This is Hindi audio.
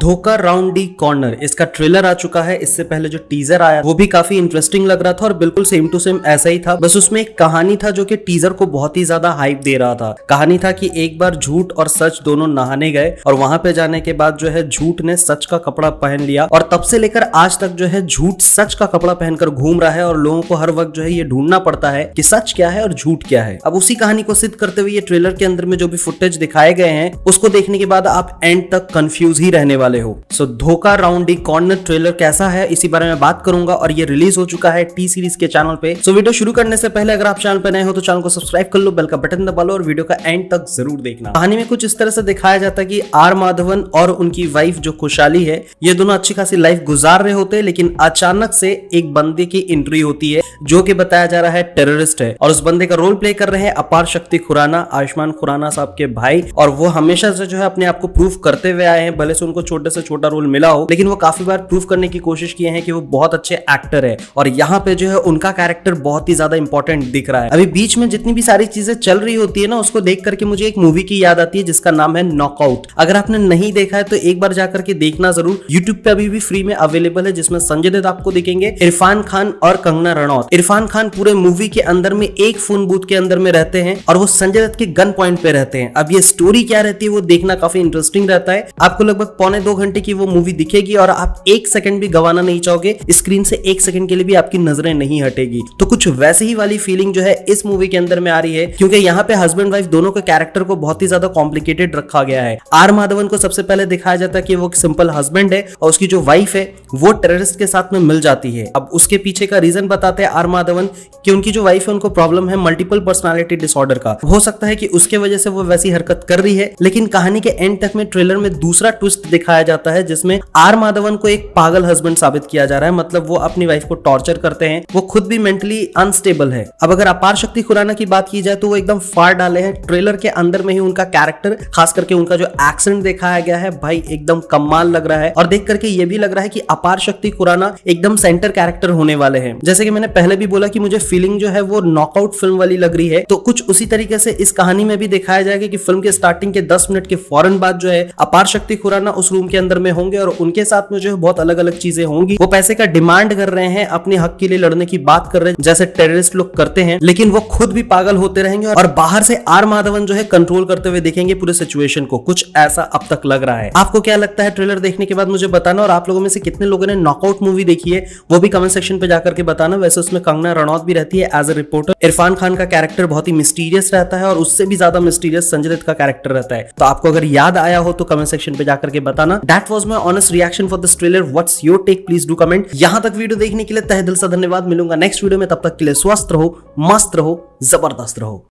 धोखा राउंड डी कॉर्नर इसका ट्रेलर आ चुका है इससे पहले जो टीजर आया वो भी काफी इंटरेस्टिंग लग रहा था और बिल्कुल सेम टू सेम ऐसा ही था बस उसमें एक कहानी था जो कि टीजर को बहुत ही ज्यादा हाइप दे रहा था कहानी था कि एक बार झूठ और सच दोनों नहाने गए और वहां पे जाने के बाद जो है झूठ ने सच का कपड़ा पहन लिया और तब से लेकर आज तक जो है झूठ सच का कपड़ा पहनकर घूम रहा है और लोगों को हर वक्त जो है ये ढूंढना पड़ता है कि सच क्या है और झूठ क्या है अब उसी कहानी को सिद्ध करते हुए ये ट्रेलर के अंदर में जो भी फुटेज दिखाए गए हैं उसको देखने के बाद आप एंड तक कंफ्यूज ही रहने वाले वाले हो सो धोखा राउंड कॉर्नर ट्रेलर कैसा है इसी बारे में बात करूंगा और ये रिलीज हो चुका है टी सीरीज के चैनल पे सो वीडियो शुरू करने से पहले अगर आप चैनल पे नए हो तो चैनल को सब्सक्राइब कर लो बेल का बटन दबा लो और वीडियो का एंड तक जरूर देखना कहानी में कुछ इस तरह से दिखाया जाता है की आर माधवन और उनकी वाइफ जो खुशहाली है ये दोनों अच्छी खासी लाइफ गुजार रहे होते हैं लेकिन अचानक से एक बंदे की एंट्री होती है जो कि बताया जा रहा है टेररिस्ट है और उस बंदे का रोल प्ले कर रहे हैं अपार शक्ति खुराना आयुष्मान खुराना साहब के भाई और वो हमेशा से जो है अपने आप को प्रूफ करते हुए आए हैं भले से उनको छोटे से छोटा रोल मिला हो लेकिन वो काफी बार प्रूव करने की कोशिश किए हैं कि वो बहुत अच्छे एक्टर है और यहाँ पे जो है उनका कैरेक्टर बहुत ही ज्यादा इंपॉर्टेंट दिख रहा है अभी बीच में जितनी भी सारी चीजें चल रही होती है ना उसको देख करके मुझे एक मूवी की याद आती है जिसका नाम है नॉकआउट अगर आपने नहीं देखा है तो एक बार जाकर के देखना जरूर यूट्यूब पे अभी भी फ्री में अवेलेबल है जिसमें संजय दत्त आपको देखेंगे इरफान खान और कंगना रनौत इरफान खान पूरे मूवी के अंदर में एक फोन बूथ के अंदर में रहते हैं और वो संजय दत्त के गन पॉइंट पे रहते हैं अब ये स्टोरी क्या रहती है वो देखना काफी इंटरेस्टिंग रहता है आपको लगभग पौने दो दो घंटे की वो मूवी दिखेगी और आप एक सेकंड भी गवाना नहीं चाहोगे स्क्रीन से एक सेकंड के लिए भी आपकी नजरें नहीं हटेगी तो कुछ वैसे ही वाली फीलिंग जो है इस मूवी के अंदर में आ रही है क्योंकि यहाँ पे हस्बैंड वाइफ दोनों के कैरेक्टर को बहुत ही ज्यादा कॉम्प्लिकेटेड रखा गया है आर माधवन को सबसे पहले दिखाया जाता है कि वो सिंपल हस्बैंड है और उसकी जो वाइफ है वो टेररिस्ट के साथ में मिल जाती है अब उसके पीछे का रीजन बताते हैं आर माधवन कि उनकी जो वाइफ है उनको प्रॉब्लम है मल्टीपल पर्सनैलिटी डिसऑर्डर का हो सकता है कि उसके वजह से वो वैसी हरकत कर रही है लेकिन कहानी के एंड तक में ट्रेलर में दूसरा ट्विस्ट दिखाया दिखाया जाता है जिसमें आर माधवन को एक पागल हस्बैंड साबित किया जा रहा है मतलब वो अपनी वाइफ को टॉर्चर करते हैं वो खुद भी मेंटली अनस्टेबल है अब अगर अपार शक्ति खुराना की बात की जाए तो वो एकदम फाड़ डाले हैं ट्रेलर के अंदर में ही उनका कैरेक्टर खास करके उनका जो एक्सेंट दिखाया गया है भाई एकदम कमाल लग रहा है और देख करके ये भी लग रहा है कि अपार शक्ति खुराना एकदम सेंटर कैरेक्टर होने वाले हैं जैसे कि मैंने पहले भी बोला कि मुझे फीलिंग जो है वो नॉकआउट फिल्म वाली लग रही है तो कुछ उसी तरीके से इस कहानी में भी दिखाया जाएगा कि फिल्म के स्टार्टिंग के दस मिनट के फौरन बाद जो है अपार शक्ति खुराना उस रूम उनके अंदर में होंगे और उनके साथ में जो है बहुत अलग अलग चीजें होंगी वो पैसे का डिमांड कर रहे हैं अपने हक के लिए लड़ने की बात कर रहे हैं जैसे टेररिस्ट लोग करते हैं लेकिन वो खुद भी पागल होते रहेंगे और बाहर से आर माधवन जो है कंट्रोल करते हुए देखेंगे पूरे सिचुएशन को कुछ ऐसा अब तक लग रहा है आपको क्या लगता है ट्रेलर देखने के बाद मुझे बताना और आप लोगों में से कितने लोगों ने नॉकआउट मूवी देखी है वो भी कमेंट सेक्शन पे जाकर के बताना वैसे उसमें कंगना रनौत भी रहती है as a reporter Irfan Khan का कैरेक्टर बहुत ही मिस्टीरियस रहता है और उससे भी ज्यादा मिस्टीरियस संजय दत्त का कैरेक्टर रहता है तो आपको अगर याद आया हो तो कमेंट सेक्शन पे जाकर के बताना that was my honest reaction for this trailer what's your take please do comment यहां तक वीडियो देखने के लिए तह दिल से धन्यवाद मिलूंगा नेक्स्ट वीडियो में तब तक के लिए स्वस्थ रहो मस्त रहो जबरदस्त रहो